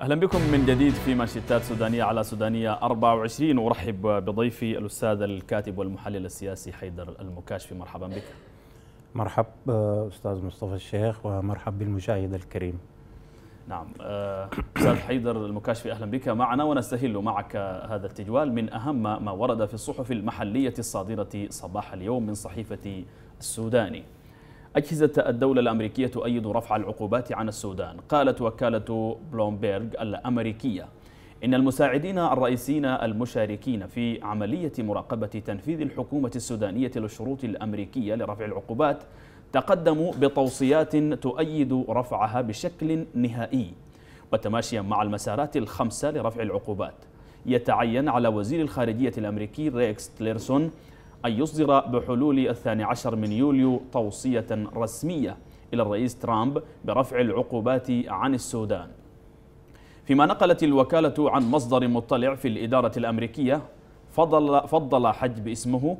اهلا بكم من جديد في مانشيتات سودانيه على سودانيه 24 ورحب بضيفي الاستاذ الكاتب والمحلل السياسي حيدر المكاشفي مرحبا بك. مرحب آه، استاذ مصطفى الشيخ ومرحب بالمشاهد الكريم. نعم آه، استاذ حيدر المكاشفي اهلا بك معنا ونستهل معك هذا التجوال من اهم ما ورد في الصحف المحليه الصادره صباح اليوم من صحيفه السوداني. أجهزة الدولة الأمريكية تؤيد رفع العقوبات عن السودان قالت وكالة بلومبيرغ الأمريكية إن المساعدين الرئيسيين المشاركين في عملية مراقبة تنفيذ الحكومة السودانية للشروط الأمريكية لرفع العقوبات تقدموا بتوصيات تؤيد رفعها بشكل نهائي وتماشيا مع المسارات الخمسة لرفع العقوبات يتعين على وزير الخارجية الأمريكي ريكس تليرسون أن يصدر بحلول الثاني عشر من يوليو توصية رسمية إلى الرئيس ترامب برفع العقوبات عن السودان فيما نقلت الوكالة عن مصدر مطلع في الإدارة الأمريكية فضل, فضل حجب اسمه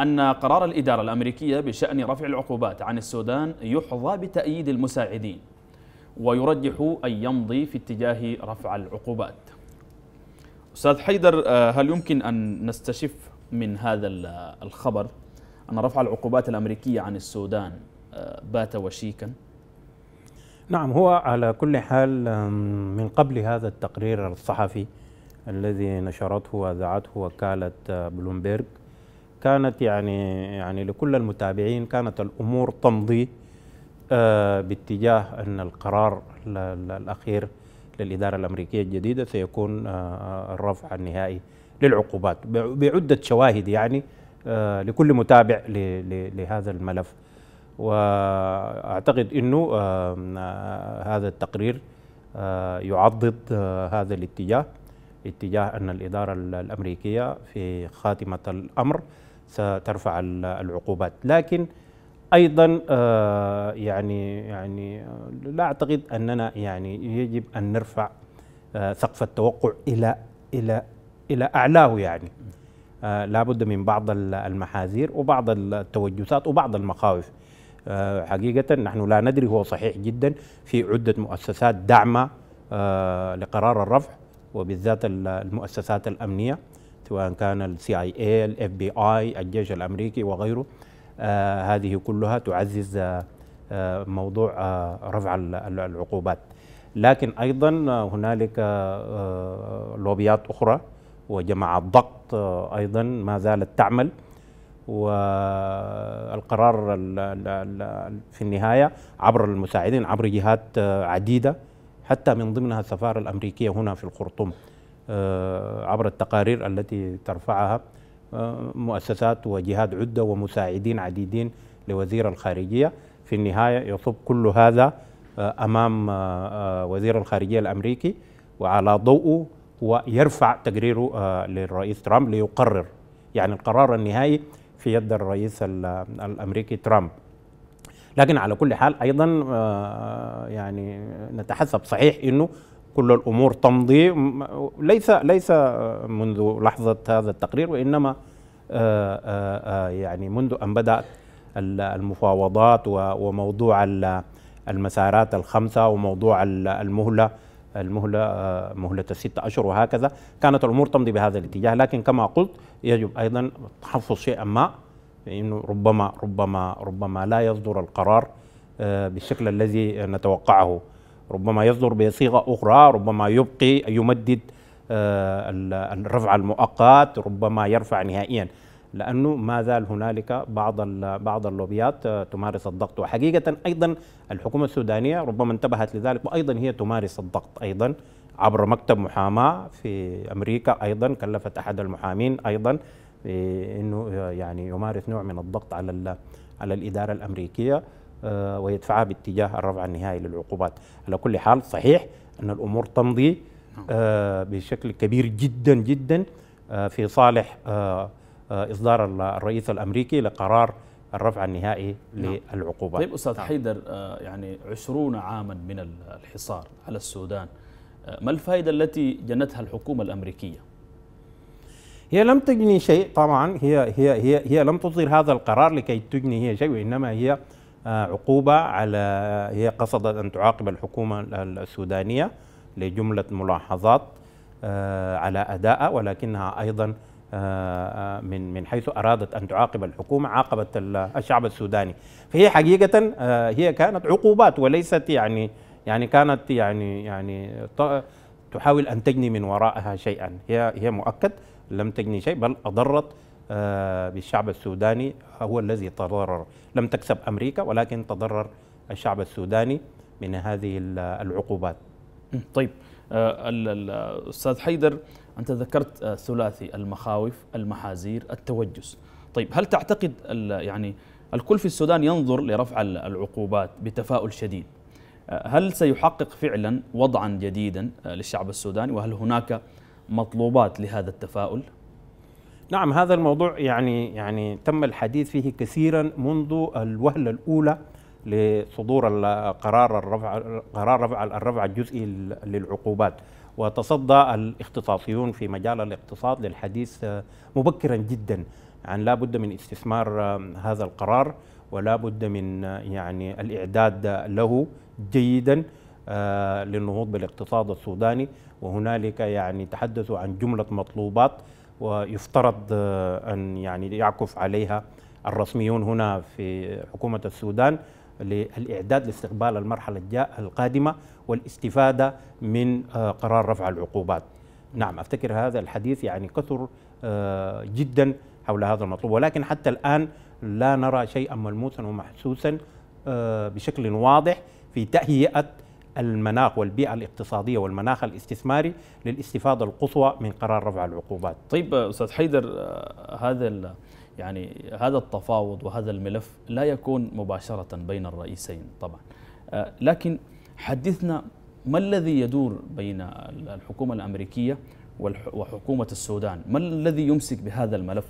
أن قرار الإدارة الأمريكية بشأن رفع العقوبات عن السودان يحظى بتأييد المساعدين ويرجح أن يمضي في اتجاه رفع العقوبات أستاذ حيدر آه، هل يمكن أن نستشف من هذا الخبر أن رفع العقوبات الأمريكية عن السودان آه، بات وشيكا نعم هو على كل حال من قبل هذا التقرير الصحفي الذي نشرته وذاعته وكالة آه، بلومبيرغ كانت يعني يعني لكل المتابعين كانت الأمور تمضي آه، باتجاه أن القرار الأخير للإدارة الأمريكية الجديدة سيكون الرفع النهائي للعقوبات بعدة شواهد يعني آه، لكل متابع لهذا الملف واعتقد انه آه، هذا التقرير آه، يعضد هذا الاتجاه اتجاه ان الاداره الامريكيه في خاتمه الامر سترفع العقوبات لكن ايضا يعني يعني لا اعتقد اننا يعني يجب ان نرفع سقف التوقع الى الى الى اعلاه يعني آه لابد من بعض المحاذير وبعض التوجسات وبعض المخاوف آه حقيقة نحن لا ندري هو صحيح جدا في عدة مؤسسات داعمة آه لقرار الرفع وبالذات المؤسسات الأمنية سواء كان السي اي اي الاف بي اي الجيش الامريكي وغيره آه هذه كلها تعزز آه, آه، موضوع آه رفع العقوبات لكن ايضا هنالك آه، آه، لوبيات اخرى وجماعة ضغط آه، أيضا ما زالت تعمل والقرار في النهاية عبر المساعدين عبر جهات آه، عديدة حتى من ضمنها السفارة الأمريكية هنا في الخرطوم آه، عبر التقارير التي ترفعها مؤسسات وجهات عدة ومساعدين عديدين لوزير الخارجية في النهاية يصب كل هذا أمام وزير الخارجية الأمريكي وعلى ضوءه ويرفع تقريره آه، للرئيس ترامب ليقرر يعني القرار النهائي في يد الرئيس الامريكي ترامب لكن على كل حال ايضا آه، يعني نتحسب صحيح انه كل الامور تمضي ليس ليس آه، منذ لحظه هذا التقرير وانما يعني منذ ان بدات المفاوضات وموضوع المسارات الخمسه وموضوع المهله المهلة آه، مهلة الستة أشهر وهكذا كانت الأمور تمضي بهذا الاتجاه لكن كما قلت يجب أيضا تحفظ شيئا ما انه ربما ربما ربما لا يصدر القرار آه، بالشكل الذي نتوقعه ربما يصدر بصيغه اخرى ربما يبقي يمدد آه، الرفع المؤقت ربما يرفع نهائيا لانه ما زال هنالك بعض بعض اللوبيات آه، تمارس الضغط وحقيقه ايضا الحكومه السودانيه ربما انتبهت لذلك وايضا هي تمارس الضغط ايضا عبر مكتب محاماه في امريكا ايضا كلفت احد المحامين ايضا آه، انه آه، يعني يمارس نوع من الضغط على على الاداره الامريكيه ويدفعها باتجاه الرفع النهائي للعقوبات على كل حال صحيح ان الامور تمضي نعم. بشكل كبير جدا جدا في صالح آه، اصدار الرئيس الامريكي لقرار الرفع النهائي نعم. للعقوبات طيب استاذ نعم. حيدر آه، يعني عشرون عاما من الحصار على السودان آه، ما الفائده التي جنتها الحكومه الامريكيه هي لم تجني شيء طبعا هي هي هي هي لم تصدر هذا القرار لكي تجني هي شيء وانما هي عقوبه على هي قصدت ان تعاقب الحكومه السودانيه لجمله ملاحظات على ادائها ولكنها ايضا آه، من من حيث ارادت ان تعاقب الحكومه عاقبت الشعب السوداني فهي حقيقه آه، هي كانت عقوبات وليست يعني يعني كانت يعني يعني تحاول ان تجني من وراءها شيئا هي هي مؤكد لم تجني شيء بل اضرت آه، بالشعب السوداني هو الذي تضرر لم تكسب امريكا ولكن تضرر الشعب السوداني من هذه العقوبات طيب آه، الاستاذ حيدر انت ذكرت آه، ثلاثي المخاوف المحاذير التوجس طيب هل تعتقد يعني الكل في السودان ينظر لرفع العقوبات بتفاؤل شديد آه، هل سيحقق فعلا وضعا جديدا للشعب السوداني وهل هناك مطلوبات لهذا التفاؤل نعم هذا الموضوع يعني يعني تم الحديث فيه كثيرا منذ الوهله الاولى لصدور قرار الرفع قرار رفع الرفع الجزئي للعقوبات وتصدى الاختصاصيون في مجال الاقتصاد للحديث آه، مبكرا جدا عن لا بد من استثمار آه، هذا القرار ولا بد من آه، يعني الاعداد له جيدا للنهوض بالاقتصاد السوداني وهنالك يعني تحدثوا عن جمله مطلوبات ويفترض ان يعني يعكف عليها الرسميون هنا في حكومه السودان للإعداد لاستقبال المرحلة القادمة والاستفادة من آه، قرار رفع العقوبات نعم أفتكر هذا الحديث يعني كثر آه، جدا حول هذا المطلوب ولكن حتى الآن لا نرى شيئا ملموسا ومحسوسا آه، بشكل واضح في تهيئة المناخ والبيئة الاقتصادية والمناخ الاستثماري للاستفادة القصوى من قرار رفع العقوبات طيب أستاذ حيدر هذا يعني هذا التفاوض وهذا الملف لا يكون مباشرة بين الرئيسين طبعا آه، لكن حدثنا ما الذي يدور بين الحكومة الأمريكية وحكومة السودان ما الذي يمسك بهذا الملف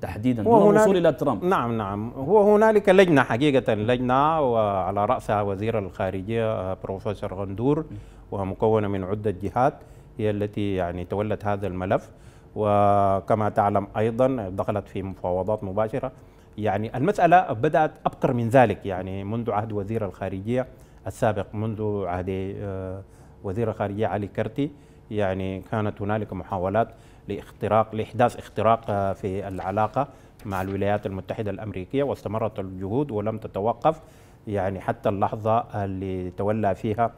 تحديدا دون الوصول الى ترامب نعم نعم هو هنالك لجنه حقيقه لجنه وعلى راسها وزير الخارجيه آه، بروفيسور غندور ومكونه من عده جهات هي التي يعني تولت هذا الملف وكما تعلم أيضا دخلت في مفاوضات مباشرة يعني المسألة بدأت ابقر من ذلك يعني منذ عهد وزير الخارجية السابق منذ عهد آه، وزير الخارجية علي كرتي يعني كانت هنالك محاولات لاختراق لإحداث اختراق آه، في العلاقة مع الولايات المتحدة الأمريكية واستمرت الجهود ولم تتوقف يعني حتى اللحظة اللي تولى فيها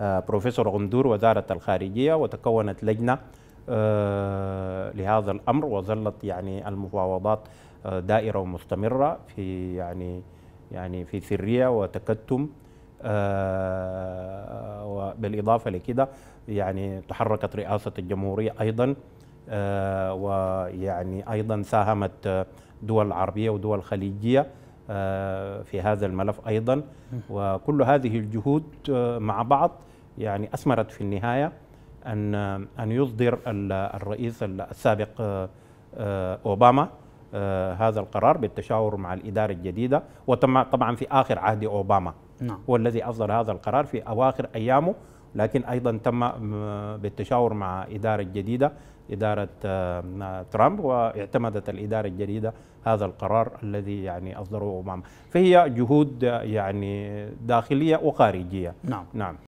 آه، بروفيسور غندور وزارة الخارجية وتكونت لجنة آه، لهذا الامر وظلت يعني المفاوضات آه، دائره ومستمره في يعني يعني في سريه وتكتم آه، وبالاضافه لكده يعني تحركت رئاسه الجمهوريه ايضا ويعني ايضا ساهمت دول عربيه ودول خليجيه في هذا الملف ايضا وكل هذه الجهود مع بعض يعني اثمرت في النهايه ان ان يصدر الرئيس السابق آه، اوباما آه، هذا القرار بالتشاور مع الاداره الجديده وتم طبعا في اخر عهد اوباما نعم. هو الذي اصدر هذا القرار في اواخر ايامه لكن ايضا تم آه، بالتشاور مع اداره جديده اداره ترامب واعتمدت الاداره الجديده هذا القرار الذي يعني اصدره اوباما فهي جهود يعني داخليه وخارجيه نعم نعم